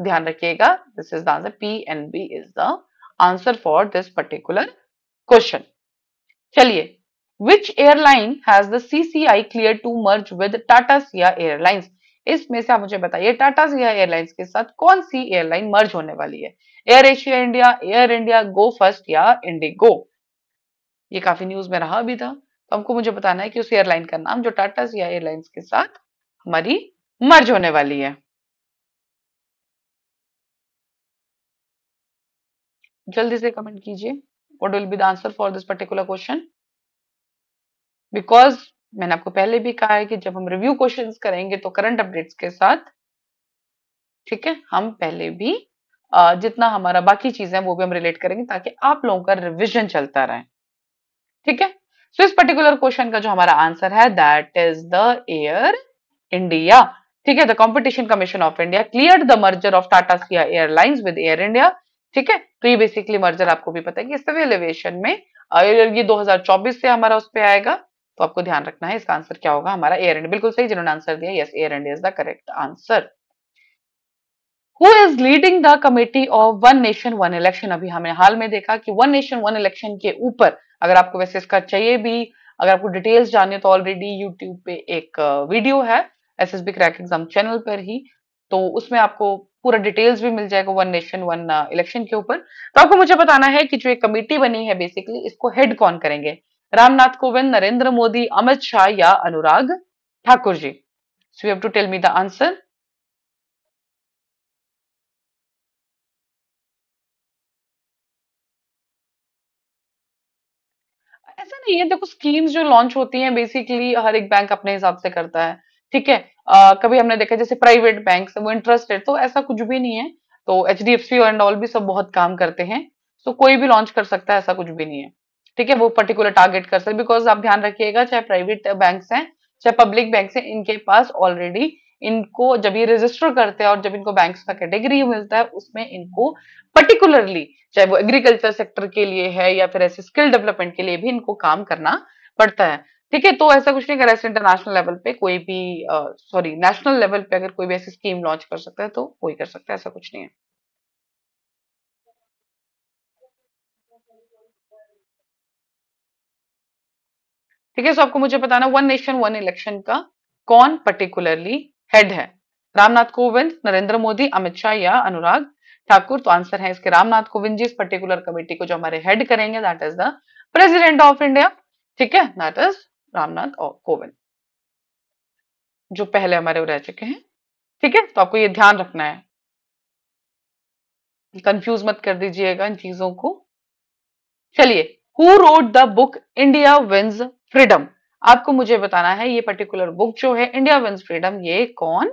ध्यान रखिएगा this is the answer P N B is the answer for this particular question चलिए which airline has the CCI clear to merge with Tata SIA airlines इसमें से आप मुझे बताइए Tata SIA airlines के साथ कौन सी एयरलाइन मर्ज होने वाली है Air Asia India Air India Go First या इंडिगो ये काफी न्यूज में रहा भी था तो हमको मुझे बताना है कि उस एयरलाइन का नाम जो टाटा सिया एयरलाइंस के साथ हमारी मर्ज होने वाली है जल्दी से कमेंट कीजिए what will be the answer for this particular question because मैंने आपको पहले भी कहा है कि जब हम रिव्यू क्वेश्चंस करेंगे तो करंट अपडेट्स के साथ ठीक है हम पहले भी जितना हमारा बाकी चीजें वो भी हम रिलेट करेंगे ताकि आप लोगों का रिविजन चलता रहे ठीक है सो इस पर्टिकुलर क्वेश्चन का जो हमारा आंसर है that is the Air India ठीक है the competition commission of India clear the merger of Tata SIA airlines with Air India ठीक है तो ये बेसिकली मर्जर आपको भी पता है कि सिविल एविएशन में ये 2024 से हमारा उस पर आएगा तो आपको ध्यान रखना है इसका आंसर क्या होगा हमारा एयर एंड बिल्कुल सही जिन्होंने आंसर दिया yes air and is the correct answer who is leading the committee of one nation one election अभी हमने हाल में देखा कि वन नेशन वन इलेक्शन के ऊपर अगर आपको वैसे इसका चाहिए भी अगर आपको डिटेल्स जानने तो ऑलरेडी यूट्यूब पे एक वीडियो है S S B crack exam channel पर ही तो उसमें आपको पूरा डिटेल्स भी मिल जाएगा वन नेशन वन इलेक्शन के ऊपर तो आपको मुझे बताना है कि जो एक कमेटी बनी है बेसिकली इसको हेड कौन करेंगे रामनाथ कोविंद नरेंद्र मोदी अमित शाह या Anurag Thakur ji so you have to tell me the answer ऐसा नहीं है देखो स्कीम्स जो लॉन्च होती हैं बेसिकली हर एक बैंक अपने हिसाब से करता है ठीक है आ, कभी हमने देखा जैसे प्राइवेट बैंक वो इंटरेस्ट तो ऐसा कुछ भी नहीं है तो H D F C and all भी सब बहुत काम करते हैं सो कोई भी लॉन्च कर सकता है ऐसा कुछ भी नहीं है ठीक है वो पर्टिकुलर टारगेट कर सकते बिकॉज आप ध्यान रखिएगा चाहे प्राइवेट बैंक हैं चाहे पब्लिक बैंक हैं इनके पास ऑलरेडी इनको जब ये रजिस्टर करते हैं और जब इनको बैंक्स का कैटेगरी मिलता है उसमें इनको पर्टिकुलरली चाहे वो एग्रीकल्चर सेक्टर के लिए है या फिर ऐसे स्किल डेवलपमेंट के लिए भी इनको काम करना पड़ता है ठीक है तो ऐसा कुछ नहीं अगर ऐसे इंटरनेशनल लेवल पे कोई भी सॉरी नेशनल लेवल पे अगर कोई भी ऐसी स्कीम लॉन्च कर सकता है तो कोई कर सकता है ऐसा कुछ नहीं है ठीक है सो आपको मुझे बताना वन नेशन वन इलेक्शन का कौन पर्टिकुलरली हेड है रामनाथ कोविंद नरेंद्र मोदी अमित शाह या अनुराग ठाकुर तो आंसर है इसके रामनाथ कोविंद जी इस पर्टिकुलर कमेटी को जो हमारे हेड करेंगे that is the president of India ठीक है दैट इज रामनाथ कोविंद जो पहले हमारे रह चुके हैं ठीक है तो आपको ये ध्यान रखना है कंफ्यूज मत कर दीजिएगा इन चीजों को चलिए who wrote the book India wins freedom आपको मुझे बताना है ये पर्टिकुलर बुक जो है इंडिया विंस फ्रीडम ये कौन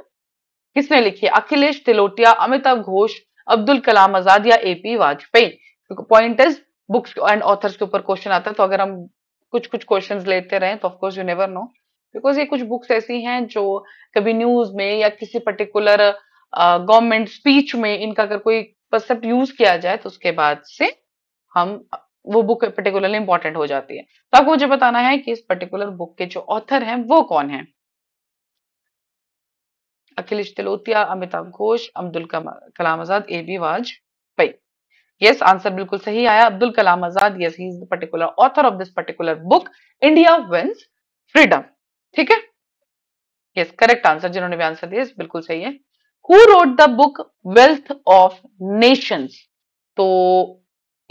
किसने लिखी है अखिलेश तिलोटिया अमिताभ घोष अब्दुल कलाम आजाद या AP Vajpayee point is books and authors के ऊपर क्वेश्चन आता है तो अगर हम कुछ कुछ क्वेश्चन लेते रहे तो of course you never know because ये कुछ बुक्स ऐसी हैं जो कभी न्यूज में या किसी पर्टिकुलर गवर्नमेंट स्पीच में इनका अगर कोई कंसेप्ट यूज किया जाए तो उसके बाद से हम वो बुक पर्टिकुलरली इंपॉर्टेंट हो जाती है तो आपको मुझे बताना है कि इस पर्टिकुलर बुक के जो ऑथर हैं वो कौन है अखिलेश तिलोतिया अमिताभ घोष अब्दुल कलाम आजाद ए बी वाज वाजपेयी यस आंसर बिल्कुल सही आया Abdul Kalam Azad yes he is the particular author of this particular book India wins freedom ठीक है यस करेक्ट आंसर जिन्होंने भी आंसर दिया बिल्कुल सही है who wrote the book wealth of nations तो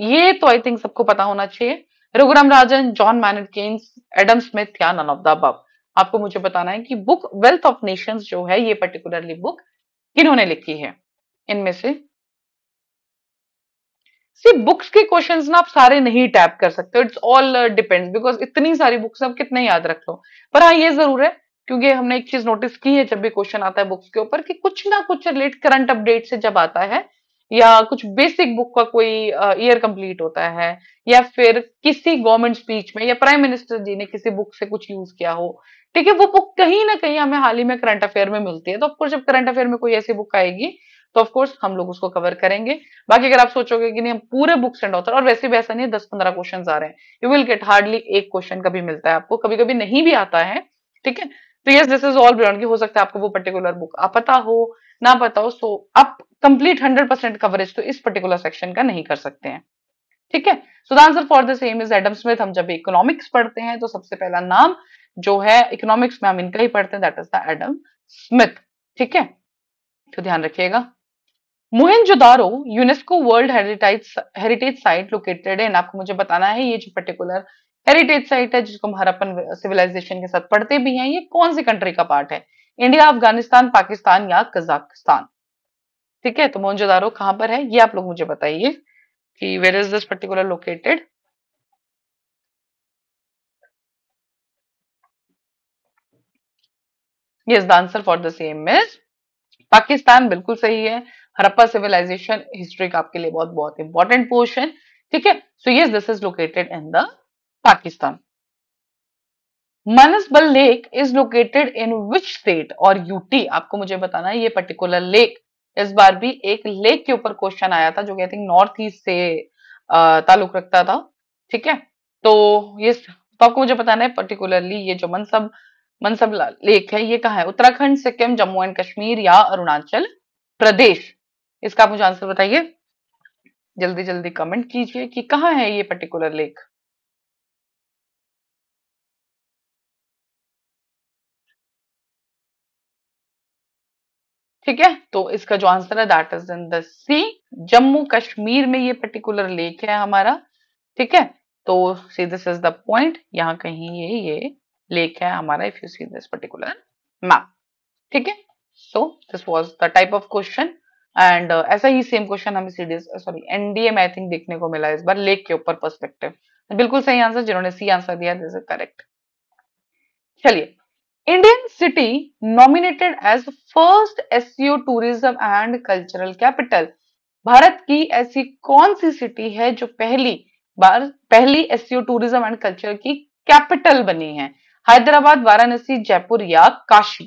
ये तो आई थिंक सबको पता होना चाहिए Raghuram Rajan John Maynard Keynes Adam Smith या नन ऑफ द अब आपको मुझे बताना है कि बुक वेल्थ ऑफ नेशंस जो है ये पर्टिकुलरली बुक किन्होंने लिखी है इनमें से सी बुक्स के क्वेश्चंस ना आप सारे नहीं टैप कर सकते इट्स ऑल डिपेंड बिकॉज इतनी सारी बुक्स आप कितने याद रख लो पर हाँ ये जरूर है क्योंकि हमने एक चीज नोटिस की है जब भी क्वेश्चन आता है बुक्स के ऊपर कि कुछ ना कुछ रिलेट करंट अपडेट से जब आता है या कुछ बेसिक बुक का कोई ईयर कंप्लीट होता है या फिर किसी गवर्नमेंट स्पीच में या प्राइम मिनिस्टर जी ने किसी बुक से कुछ यूज किया हो ठीक है वो बुक कहीं ना कहीं हमें हाल ही में करंट अफेयर में मिलती है तो ऑफकोर्स जब करंट अफेयर में कोई ऐसी बुक आएगी तो ऑफकोर्स हम लोग उसको कवर करेंगे बाकी अगर आप सोचोगे कि नहीं हम पूरे बुक्स एंड ऑथर और वैसे भी ऐसा नहीं है दस पंद्रह क्वेश्चन आ रहे हैं यू विल गेट हार्डली एक क्वेश्चन कभी मिलता है आपको कभी कभी नहीं भी आता है ठीक है तो yes this is all brand की हो सकता है आपको वो पर्टिकुलर बुक आप पता हो ना पता हो सो आप कंप्लीट हंड्रेड परसेंट कवरेज तो इस पर्टिकुलर सेक्शन का नहीं कर सकते हैं ठीक है so the answer for the same is Adam Smith हम जब इकोनॉमिक्स पढ़ते हैं तो सबसे पहला नाम जो है इकोनॉमिक्स में हम इनका ही पढ़ते हैं that is the Adam Smith ठीक है तो ध्यान रखिएगा जुदारो UNESCO world heritage heritage site located है आपको मुझे बताना है ये जो पर्टिकुलर हेरिटेज साइट है जिसको हम हरप्पन सिविलाइजेशन के साथ पढ़ते भी हैं ये कौन सी कंट्री का पार्ट है इंडिया अफगानिस्तान पाकिस्तान या कजाकिस्तान ठीक है तो मोहनजोदारो कहां पर है ये आप लोग मुझे बताइए कि where is this particular located yes the answer for the same is Pakistan बिल्कुल सही है हरप्पा सिविलाइजेशन हिस्ट्री का आपके लिए बहुत बहुत इंपॉर्टेंट पोर्शन ठीक है so yes this is located in the मानस Manasbal lake is located in which state और यूटी आपको मुझे बताना है ये पर्टिकुलर लेक इस बार भी एक लेक के ऊपर क्वेश्चन आया था जो कि आई थिंक नॉर्थ ईस्ट से ताल्लुक रखता था ठीक है तो ये तो आपको मुझे बताना है पर्टिकुलरली ये जो मनसब मनसब लेक है ये कहा है उत्तराखंड सिक्किम जम्मू एंड कश्मीर या अरुणाचल प्रदेश इसका आप मुझे आंसर बताइए जल्दी जल्दी कमेंट कीजिए कि कहाँ है ये पर्टिकुलर लेक ठीक है तो इसका जो आंसर है that is in the C Jammu Kashmir में ये पर्टिकुलर लेक है हमारा ठीक है तो see this is the point यहाँ कहीं ये ये लेक है हमारा if you see this particular map ठीक है so this was the type of question and ऐसा ही सेम क्वेश्चन हमें सीडीएस सॉरी एनडीए में आई थिंक देखने को मिला इस बार लेक के ऊपर पर्सपेक्टिव बिल्कुल सही आंसर जिन्होंने सी आंसर दिया दिस इज करेक्ट चलिए Indian city nominated as first SCO tourism and cultural capital Bharat की ऐसी कौन सी सिटी है जो पहली बार पहली एससीओ टूरिज्म एंड कल्चर की कैपिटल बनी है हैदराबाद वाराणसी जयपुर या काशी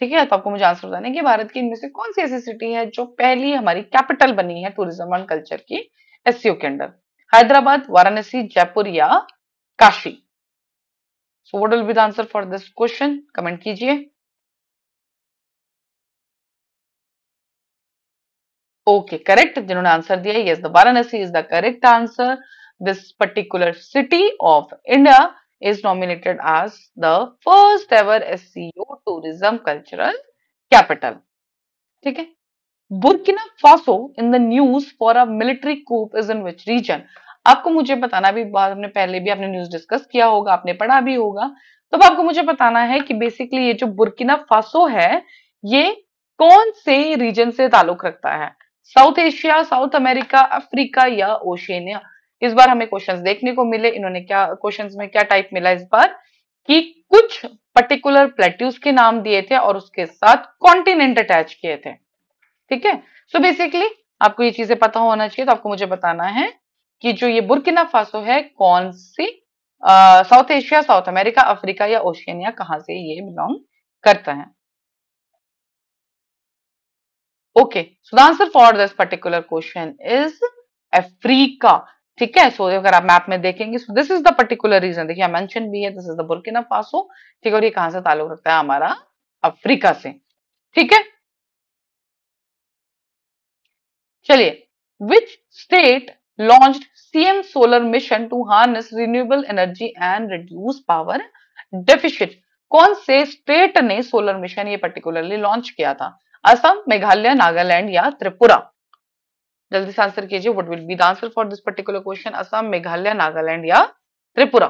ठीक है तो आपको मुझे आंसर बताने की भारत की इनमें से कौन सी ऐसी सिटी है जो पहली हमारी कैपिटल बनी है टूरिज्म एंड कल्चर की एससीओ के अंडर हैदराबाद वाराणसी जयपुर या Kashi so what will be the answer for this question comment कीजिए ओके करेक्ट जिन्होंने आंसर दिया yes Varanasi is the correct answer this particular city of India is nominated as the first ever S C tourism cultural capital ठीक है Burkina Faso in the news for a military coup is in which region आपको मुझे बताना भी हमने पहले भी आपने न्यूज डिस्कस किया होगा आपने पढ़ा भी होगा तो अब आपको मुझे बताना है कि बेसिकली ये जो बुर्किना फासो है ये कौन से रीजन से ताल्लुक रखता है South Asia South America Africa या ओशेनिया इस बार हमें क्वेश्चंस देखने को मिले इन्होंने क्या क्वेश्चंस में क्या टाइप मिला इस बार कि कुछ पर्टिकुलर प्लेट्यूज के नाम दिए थे और उसके साथ कॉन्टिनेंट अटैच किए थे ठीक है सो बेसिकली आपको ये चीजें पता होना चाहिए तो आपको मुझे बताना है कि जो ये बुरकिना फासो है कौन सी South Asia South America Africa या ओशियनिया कहां से ये बिलोंग करता है okay so the answer for this particular question is Africa ठीक है सो so, अगर आप मैप में देखेंगे so this is the particular region देखिए मेंशन भी है this is the Burkina Faso ठीक है और ये कहां से ताल्लुक रखता है हमारा अफ्रीका से ठीक है चलिए which state launched CM Solar Mission to harness renewable energy and reduce power deficit. कौन से स्टेट ने सोलर मिशन ये पर्टिकुलरली लॉन्च किया था असम मेघालय नागालैंड या त्रिपुरा जल्दी से आंसर कीजिए what will be the answer for this particular question Assam Meghalaya Nagaland या त्रिपुरा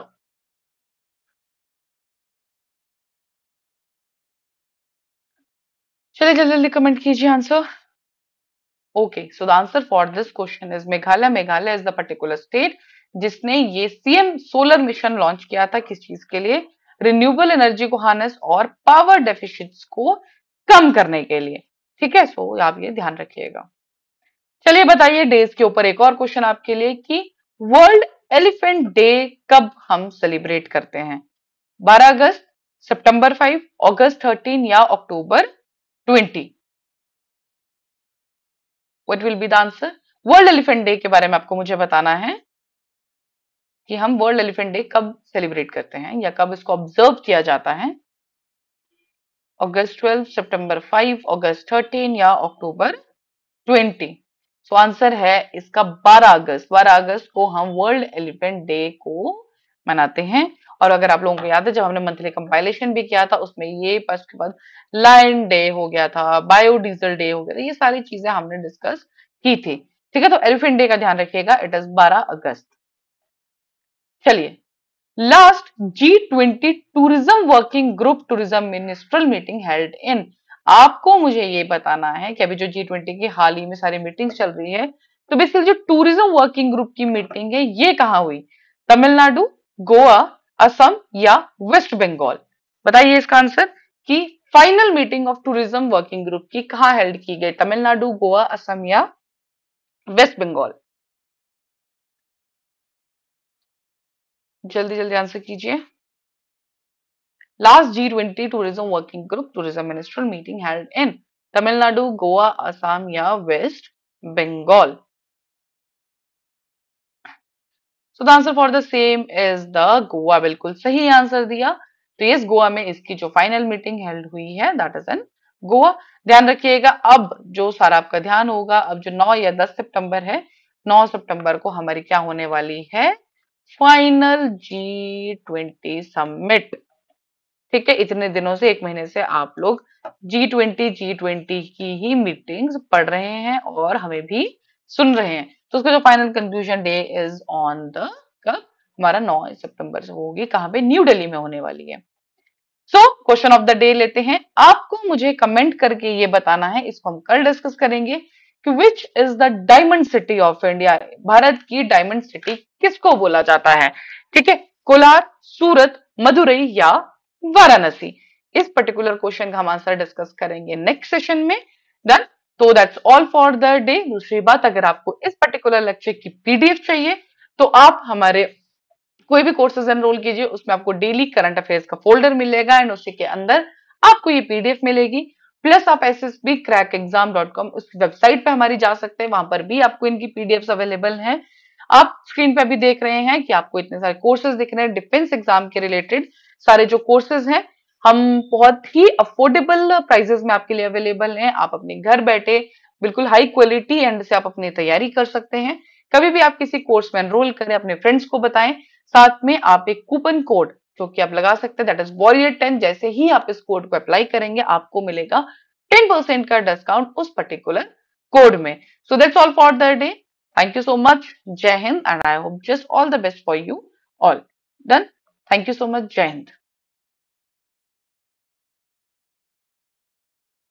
चलिए जल्दी जल्दी कमेंट कीजिए answer okay so the answer for this question is Meghalaya Meghalaya is the particular state जिसने ये सीएम सोलर मिशन लॉन्च किया था किस चीज के लिए रिन्यूएबल एनर्जी को हानस और पावर डेफिशिट को कम करने के लिए ठीक है सो आप ये ध्यान रखिएगा चलिए बताइए डेज के ऊपर एक और क्वेश्चन आपके लिए कि वर्ल्ड एलिफेंट डे कब हम सेलिब्रेट करते हैं 12 अगस्त सितंबर 5 अगस्त 13 या October what will be the answer world elephant day के बारे में आपको मुझे बताना है कि हम वर्ल्ड एलिफेंट डे कब सेलिब्रेट करते हैं या कब इसको ऑब्जर्व किया जाता है August twelve September five August thirteen या अक्टूबर ट्वेंटी सो आंसर है इसका बारह अगस्त बारह अगस्त को हम वर्ल्ड एलिफेंट डे को मनाते हैं और अगर आप लोगों को याद है जब हमने मंथली कंपाइलेशन भी किया था उसमें ये फर्स्ट के बाद लाइन डे हो गया था बायोडीजल डे हो गया था ये सारी चीजें हमने डिस्कस की थी ठीक है तो एलिफेंट डे का ध्यान रखिएगा इट इज 12 अगस्त चलिए last G twenty tourism working group tourism ministerial meeting held in आपको मुझे ये बताना है कि अभी जो जी ट्वेंटी की हाल ही में सारी मीटिंग चल रही है तो बेसिकली जो टूरिज्म वर्किंग ग्रुप की मीटिंग है ये कहां हुई तमिलनाडु गोवा असम या वेस्ट बंगाल बताइए इसका आंसर कि final meeting of tourism working group की कहा हेल्ड की गई तमिलनाडु गोवा असम या वेस्ट बंगाल जल्दी जल्दी आंसर कीजिए last G twenty tourism working group tourism minister meeting held in Tamil Nadu Goa Assam या West Bengal so the answer for the same is the Goa बिल्कुल सही आंसर दिया तो यस गोवा में इसकी जो फाइनल मीटिंग हेल्ड हुई है दैट इज एन गोवा ध्यान रखिएगा अब जो सारा आपका ध्यान होगा अब जो 9 या 10 सितंबर है 9 सितंबर को हमारी क्या होने वाली है फाइनल जी ट्वेंटी समिट ठीक है इतने दिनों से एक महीने से आप लोग जी ट्वेंटी जी ट्वेंटी की ही मीटिंग्स पढ़ रहे हैं और हमें भी सुन रहे हैं तो उसका जो final conclusion day is on the कब हमारा 9 सितंबर से होगी कहां पे न्यू दिल्ली में होने वाली है so question of the day लेते हैं आपको मुझे कमेंट करके ये बताना है इसको हम कल डिस्कस करेंगे कि which is the diamond city of India Bharat की डायमंड सिटी किसको बोला जाता है ठीक है कोलार सूरत मदुरई या वाराणसी इस पर्टिकुलर क्वेश्चन का हम आंसर डिस्कस करेंगे नेक्स्ट सेशन में डन तो that's all for the day दूसरी बात अगर आपको इस पर्टिकुलर लेक्चर की पीडीएफ चाहिए तो आप हमारे कोई भी कोर्सेज एनरोल कीजिए उसमें आपको डेली करंट अफेयर्स का फोल्डर मिलेगा एंड उसी के अंदर आपको ये पीडीएफ मिलेगी प्लस आप S S B crack exam dot com उस वेबसाइट पे हमारी जा सकते हैं वहां पर भी आपको इनकी पीडीएफ अवेलेबल है आप स्क्रीन पे भी देख रहे हैं कि आपको इतने सारे कोर्सेज दिख रहे हैं डिफेंस एग्जाम के रिलेटेड सारे जो कोर्सेज हैं हम बहुत ही अफोर्डेबल प्राइजेस में आपके लिए अवेलेबल हैं आप अपने घर बैठे बिल्कुल हाई क्वालिटी एंड से आप अपनी तैयारी कर सकते हैं कभी भी आप किसी कोर्स में एनरोल करें अपने फ्रेंड्स को बताएं साथ में आप एक कूपन कोड जो कि आप लगा सकते हैं दैट इज वॉरियर टेन जैसे ही आप इस कोड को अप्लाई करेंगे आपको मिलेगा टेन परसेंट का डिस्काउंट उस पर्टिकुलर कोड में so that's all for the day thank you so much Jai Hind and I hope just all the best for you all done thank you so much Jai Hind